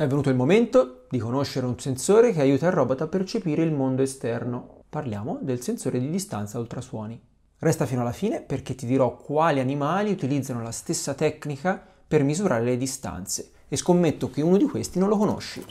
È venuto il momento di conoscere un sensore che aiuta il robot a percepire il mondo esterno. Parliamo del sensore di distanza ultrasuoni. Resta fino alla fine perché ti dirò quali animali utilizzano la stessa tecnica per misurare le distanze e scommetto che uno di questi non lo conosci.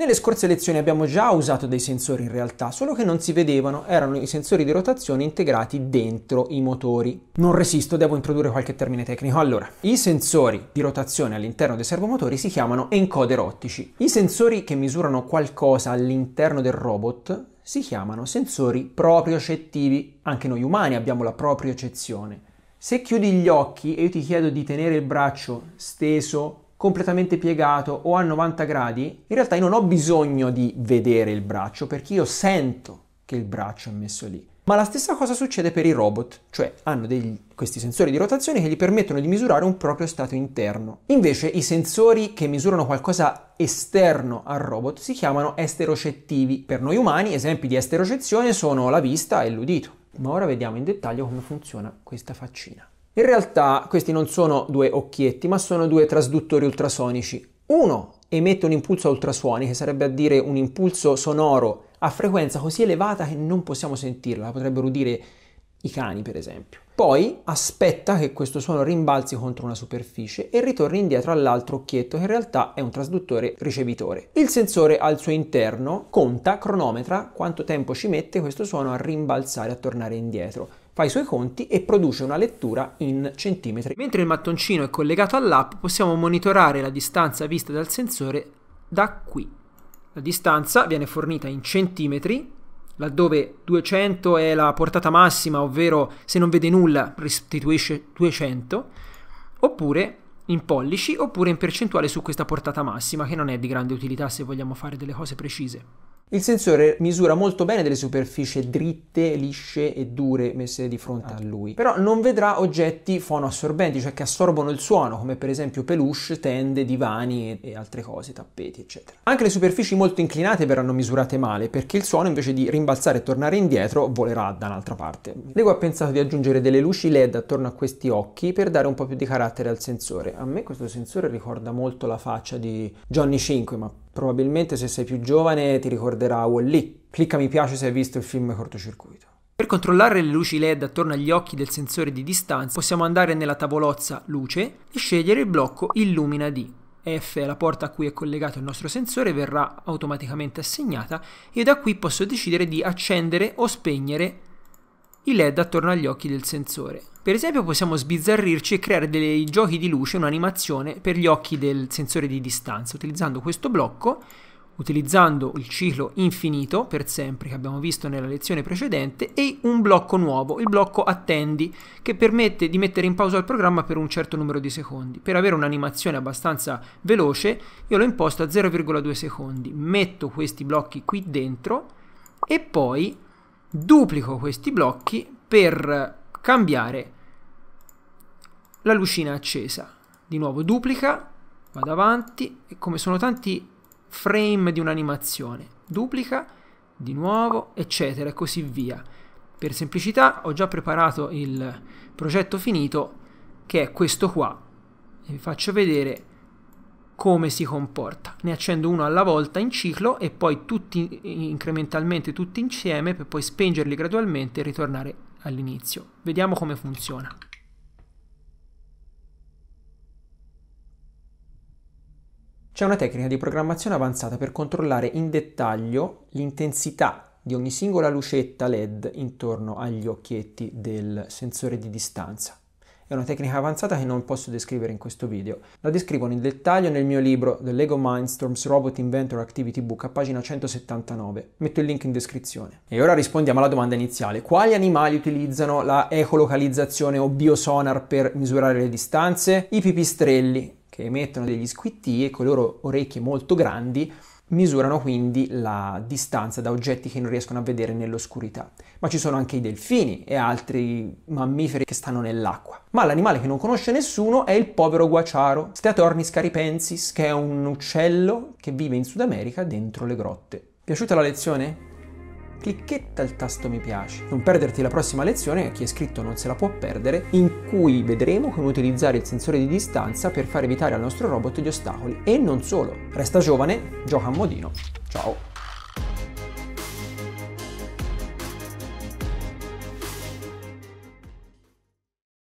Nelle scorse lezioni abbiamo già usato dei sensori in realtà, solo che non si vedevano, erano i sensori di rotazione integrati dentro i motori. Non resisto, devo introdurre qualche termine tecnico. Allora, i sensori di rotazione all'interno dei servomotori si chiamano encoder ottici. I sensori che misurano qualcosa all'interno del robot si chiamano sensori propriocettivi. Anche noi umani abbiamo la propriocezione. Se chiudi gli occhi e io ti chiedo di tenere il braccio steso completamente piegato o a 90 gradi, in realtà io non ho bisogno di vedere il braccio perché io sento che il braccio è messo lì. Ma la stessa cosa succede per i robot, cioè hanno degli, questi sensori di rotazione che gli permettono di misurare un proprio stato interno. Invece i sensori che misurano qualcosa esterno al robot si chiamano esterocettivi. Per noi umani esempi di esterocezione sono la vista e l'udito. Ma ora vediamo in dettaglio come funziona questa faccina. In realtà questi non sono due occhietti, ma sono due trasduttori ultrasonici. Uno emette un impulso a ultrasuoni, che sarebbe a dire un impulso sonoro a frequenza così elevata che non possiamo sentirla, la potrebbero udire i cani per esempio. Poi aspetta che questo suono rimbalzi contro una superficie e ritorni indietro all'altro occhietto che in realtà è un trasduttore ricevitore. Il sensore al suo interno conta, cronometra quanto tempo ci mette questo suono a rimbalzare, a tornare indietro fa i suoi conti e produce una lettura in centimetri. Mentre il mattoncino è collegato all'app possiamo monitorare la distanza vista dal sensore da qui. La distanza viene fornita in centimetri laddove 200 è la portata massima, ovvero se non vede nulla restituisce 200, oppure in pollici, oppure in percentuale su questa portata massima, che non è di grande utilità se vogliamo fare delle cose precise. Il sensore misura molto bene delle superfici dritte, lisce e dure messe di fronte a lui, però non vedrà oggetti fonoassorbenti, cioè che assorbono il suono, come per esempio peluche, tende, divani e, altre cose, tappeti, eccetera. Anche le superfici molto inclinate verranno misurate male, perché il suono invece di rimbalzare e tornare indietro volerà da un'altra parte. Lego ha pensato di aggiungere delle luci LED attorno a questi occhi per dare un po' più di carattere al sensore. A me questo sensore ricorda molto la faccia di Johnny 5, ma probabilmente se sei più giovane ti ricordi ricorderà Wall-E. Clicca mi piace se hai visto il film Cortocircuito. Per controllare le luci LED attorno agli occhi del sensore di distanza possiamo andare nella tavolozza Luce e scegliere il blocco Illumina D. F è la porta a cui è collegato il nostro sensore, verrà automaticamente assegnata e da qui posso decidere di accendere o spegnere i LED attorno agli occhi del sensore. Per esempio possiamo sbizzarrirci e creare dei giochi di luce, un'animazione per gli occhi del sensore di distanza utilizzando questo blocco utilizzando il ciclo infinito per sempre che abbiamo visto nella lezione precedente e un blocco nuovo, il blocco attendi, che permette di mettere in pausa il programma per un certo numero di secondi. Per avere un'animazione abbastanza veloce io lo imposto a 0,2 secondi, metto questi blocchi qui dentro e poi duplico questi blocchi per cambiare la lucina accesa. Di nuovo duplica, vado avanti e come sono tanti frame di un'animazione, duplica, di nuovo, eccetera e così via. Per semplicità ho già preparato il progetto finito che è questo qua e vi faccio vedere come si comporta. Ne accendo uno alla volta in ciclo e poi tutti incrementalmente tutti insieme per poi spengerli gradualmente e ritornare all'inizio. Vediamo come funziona. C'è una tecnica di programmazione avanzata per controllare in dettaglio l'intensità di ogni singola lucetta LED intorno agli occhietti del sensore di distanza. È una tecnica avanzata che non posso descrivere in questo video. La descrivo nel dettaglio nel mio libro The Lego Mindstorms Robot Inventor Activity Book a pagina 179. Metto il link in descrizione. E ora rispondiamo alla domanda iniziale. Quali animali utilizzano la ecolocalizzazione o biosonar per misurare le distanze? I pipistrelli, che emettono degli squitti e con le loro orecchie molto grandi misurano quindi la distanza da oggetti che non riescono a vedere nell'oscurità. Ma ci sono anche i delfini e altri mammiferi che stanno nell'acqua. Ma l'animale che non conosce nessuno è il povero guaciaro, Steatornis caripensis, che è un uccello che vive in Sud America dentro le grotte. Piaciuta la lezione? clicchetta il tasto mi piace. Non perderti la prossima lezione, a chi è iscritto non se la può perdere, in cui vedremo come utilizzare il sensore di distanza per far evitare al nostro robot gli ostacoli. E non solo. Resta giovane, gioca a modino. Ciao!